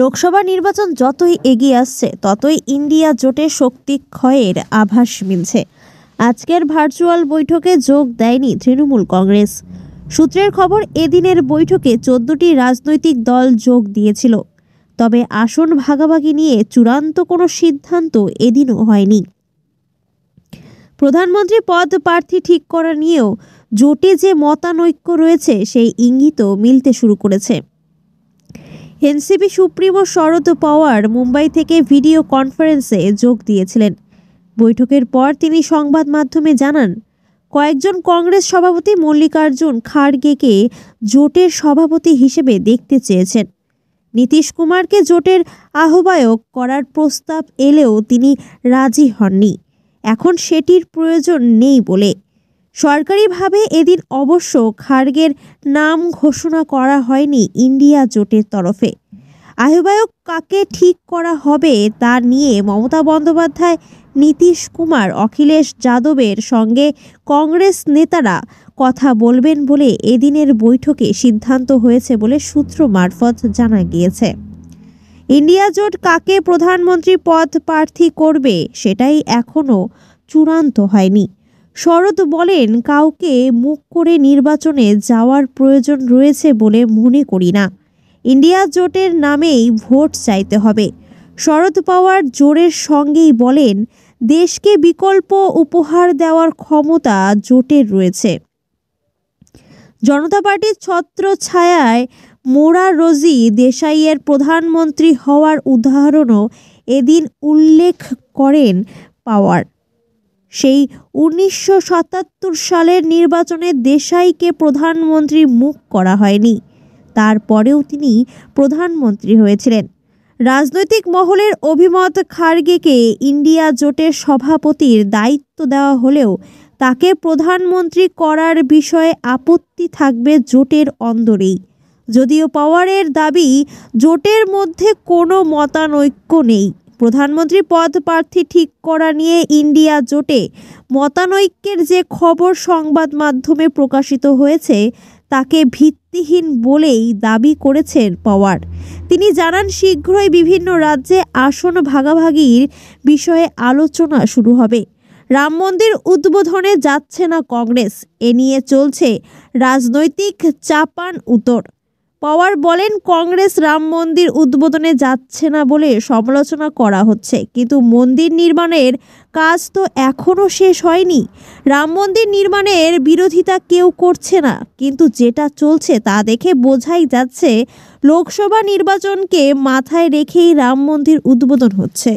লোকসভা নির্বাচন যতই এগিয়ে আসছে ততই ইন্ডিয়া জোটে শক্তি ক্ষয়ের আভাস মিলছে আজকের ভার্চুয়াল বৈঠকে যোগ দেয়নি তৃণমূল কংগ্রেস সূত্রের খবর এদিনের বৈঠকে চোদ্দটি রাজনৈতিক দল যোগ দিয়েছিল তবে আসন ভাগাভাগি নিয়ে চূড়ান্ত কোনো সিদ্ধান্ত এদিনও হয়নি প্রধানমন্ত্রী পদ প্রার্থী ঠিক করা নিয়েও জোটে যে মতানৈক্য রয়েছে সেই ইঙ্গিতও মিলতে শুরু করেছে এনসিপি সুপ্রিমো শরদ পাওয়ার মুম্বাই থেকে ভিডিও কনফারেন্সে যোগ দিয়েছিলেন বৈঠকের পর তিনি সংবাদ মাধ্যমে জানান কয়েকজন কংগ্রেস সভাপতি মল্লিকার্জুন খাড়গেকে জোটের সভাপতি হিসেবে দেখতে চেয়েছেন নীতিশ কুমারকে জোটের আহ্বায়ক করার প্রস্তাব এলেও তিনি রাজি হননি এখন সেটির প্রয়োজন নেই বলে সরকারিভাবে এদিন অবশ্য খার্গের নাম ঘোষণা করা হয়নি ইন্ডিয়া জোটের তরফে আহ্বায়ক কাকে ঠিক করা হবে তা নিয়ে মমতা বন্দ্যোপাধ্যায় নীতিশ কুমার অখিলেশ যাদবের সঙ্গে কংগ্রেস নেতারা কথা বলবেন বলে এদিনের বৈঠকে সিদ্ধান্ত হয়েছে বলে সূত্র মারফত জানা গিয়েছে ইন্ডিয়া জোট কাকে প্রধানমন্ত্রী পদ প্রার্থী করবে সেটাই এখনও চূড়ান্ত হয়নি শরৎ বলেন কাউকে মুখ করে নির্বাচনে যাওয়ার প্রয়োজন রয়েছে বলে মনে করি না ইন্ডিয়া জোটের নামেই ভোট চাইতে হবে শরৎ পাওয়ার জোরের সঙ্গেই বলেন দেশকে বিকল্প উপহার দেওয়ার ক্ষমতা জোটের রয়েছে জনতা পার্টির ছত্র ছায়ায় মোরা রোজি দেশাইয়ের প্রধানমন্ত্রী হওয়ার উদাহরণও এদিন উল্লেখ করেন পাওয়ার সেই উনিশশো সালের নির্বাচনে দেশাইকে প্রধানমন্ত্রী মুখ করা হয়নি তারপরেও তিনি প্রধানমন্ত্রী হয়েছিলেন রাজনৈতিক মহলের অভিমত খার্গেকে ইন্ডিয়া জোটের সভাপতির দায়িত্ব দেওয়া হলেও তাকে প্রধানমন্ত্রী করার বিষয়ে আপত্তি থাকবে জোটের অন্দরেই যদিও পাওয়ারের দাবি জোটের মধ্যে কোনো মতানৈক্য নেই প্রধানমন্ত্রী পদ প্রার্থী ঠিক করা নিয়ে ইন্ডিয়া জোটে মতানৈক্যের যে খবর সংবাদ মাধ্যমে প্রকাশিত হয়েছে তাকে ভিত্তিহীন বলেই দাবি করেছেন পাওয়ার তিনি জানান শীঘ্রই বিভিন্ন রাজ্যে আসন ভাগাভাগির বিষয়ে আলোচনা শুরু হবে রাম মন্দির উদ্বোধনে যাচ্ছে না কংগ্রেস এ নিয়ে চলছে রাজনৈতিক চাপান উত্তর পাওয়ার বলেন কংগ্রেস রাম মন্দির উদ্বোধনে যাচ্ছে না বলে সমালোচনা করা হচ্ছে কিন্তু মন্দির নির্মাণের কাজ তো এখনও শেষ হয়নি রাম মন্দির নির্মাণের বিরোধিতা কেউ করছে না কিন্তু যেটা চলছে তা দেখে বোঝাই যাচ্ছে লোকসভা নির্বাচনকে মাথায় রেখেই রাম মন্দির উদ্বোধন হচ্ছে